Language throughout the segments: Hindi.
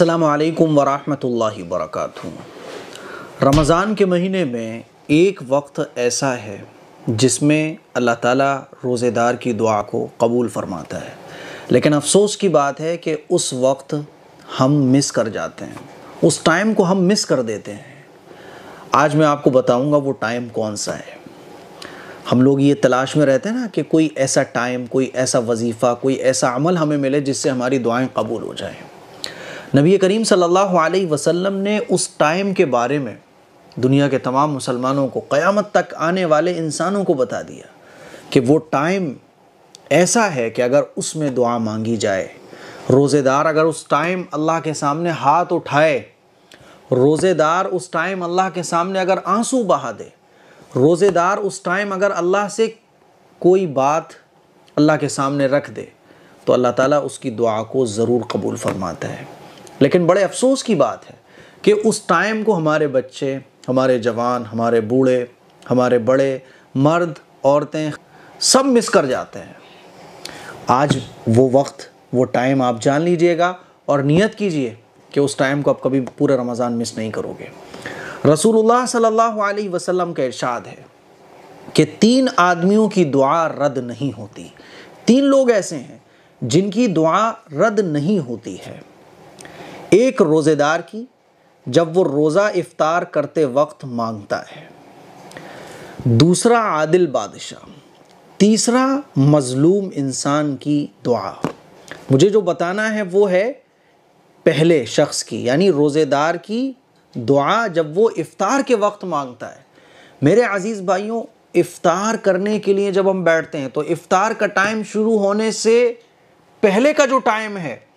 अल्लाम वरहमल वरक रमज़ान के महीने में एक वक्त ऐसा है जिसमें अल्लाह ताला रोज़ेदार की दुआ को कबूल फ़रमाता है लेकिन अफ़सोस की बात है कि उस वक्त हम मिस कर जाते हैं उस टाइम को हम मिस कर देते हैं आज मैं आपको बताऊंगा वो टाइम कौन सा है हम लोग ये तलाश में रहते हैं ना कि कोई ऐसा टाइम कोई ऐसा वजीफ़ा कोई ऐसा अमल हमें मिले जिससे हमारी दुआएं कबूल हो जाएं नबी करीम सल्लल्लाहु अलैहि वसल्लम ने उस टाइम के बारे में दुनिया के तमाम मुसलमानों को क़यामत तक आने वाले इंसानों को बता दिया कि वो टाइम ऐसा है कि अगर उसमें दुआ मांगी जाए रोज़ेदार अगर उस टाइम अल्लाह के सामने हाथ उठाए रोज़ेदार उस टाइम अल्लाह के सामने अगर आंसू बहा दे रोज़ेदार उस टाइम अगर अल्लाह से कोई बात अल्लाह के सामने रख दे तो अल्लाह ताला उसकी दुआ को ज़रूर कबूल फरमाता है लेकिन बड़े अफसोस की बात है कि उस टाइम को हमारे बच्चे हमारे जवान हमारे बूढ़े हमारे बड़े मर्द औरतें सब मिस कर जाते हैं आज वो वक्त वो टाइम आप जान लीजिएगा और नियत कीजिए कि उस टाइम को आप कभी पूरा रमज़ान मिस नहीं करोगे रसूलुल्लाह सल्लल्लाहु अलैहि वसल्लम का इरशाद है कि तीन आदमियों की दुआ रद्द नहीं होती तीन लोग ऐसे हैं जिनकी दुआ रद्द नहीं होती है एक रोज़ेदार की जब वो रोज़ा इफ्तार करते वक्त मांगता है दूसरा आदिल बादशाह तीसरा मज़लूम इंसान की दुआ मुझे जो बताना है वो है पहले शख्स की यानी रोज़ेदार की दुआ जब वो इफ़ार के वक्त मांगता है मेरे अज़ीज़ भाइयों इफ़ार करने के लिए जब हम बैठते हैं तो इफ़ार का टाइम शुरू होने से पहले का जो टाइम है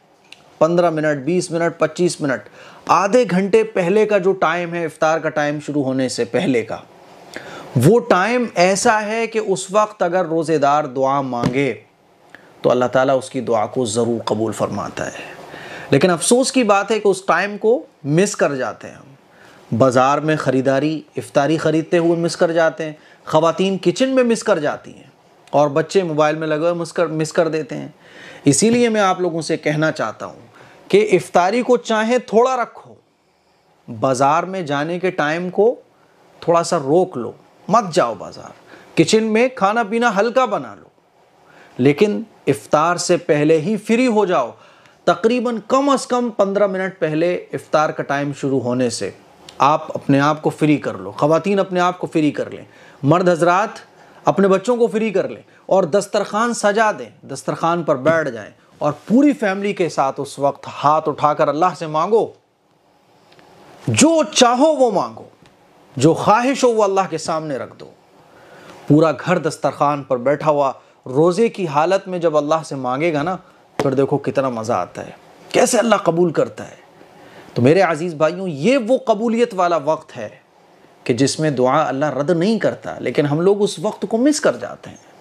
पंद्रह मिनट बीस मिनट पच्चीस मिनट आधे घंटे पहले का जो टाइम है इफ्तार का टाइम शुरू होने से पहले का वो टाइम ऐसा है कि उस वक्त अगर रोज़ेदार दुआ मांगे तो अल्लाह ताला उसकी दुआ को ज़रूर कबूल फरमाता है लेकिन अफसोस की बात है कि उस टाइम को मिस कर जाते हैं हम बाज़ार में ख़रीदारी इफ्तारी ख़रीदते हुए मिस कर जाते हैं ख़वातीन किचन में मिस कर जाती हैं और बच्चे मोबाइल में लगे हुए मिस कर मिस कर देते हैं इसीलिए मैं आप लोगों से कहना चाहता हूँ कि इफ्तारी को चाहे थोड़ा रखो बाज़ार में जाने के टाइम को थोड़ा सा रोक लो मत जाओ बाज़ार किचन में खाना पीना हल्का बना लो लेकिन इफ़ार से पहले ही फ्री हो जाओ तकरीबन कम अज़ कम पंद्रह मिनट पहले इफ़ार का टाइम शुरू होने से आप अपने आप को फ्री कर लो ख़वातीन अपने आप को फ्री कर लें मर्द हजरात अपने बच्चों को फ्री कर लें और दस्तरखान सजा दें दस्तरखान पर बैठ जाएं और पूरी फैमिली के साथ उस वक्त हाथ उठाकर अल्लाह से मांगो जो चाहो वो मांगो जो ख्वाहिश हो वो अल्लाह के सामने रख दो पूरा घर दस्तरखान पर बैठा हुआ रोज़े की हालत में जब अल्लाह से मांगेगा ना फिर देखो कितना मज़ा आता है कैसे अल्लाह कबूल करता है तो मेरे अजीज भाइयों ये वो कबूलियत वाला वक्त है कि जिसमें दुआ अल्लाह रद्द नहीं करता लेकिन हम लोग उस वक्त को मिस कर जाते हैं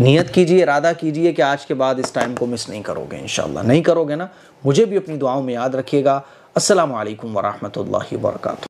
नियत कीजिए इरादा कीजिए कि आज के बाद इस टाइम को मिस नहीं करोगे इन नहीं करोगे ना मुझे भी अपनी दुआओं में याद रखिएगा असलकम वरहमल वर्का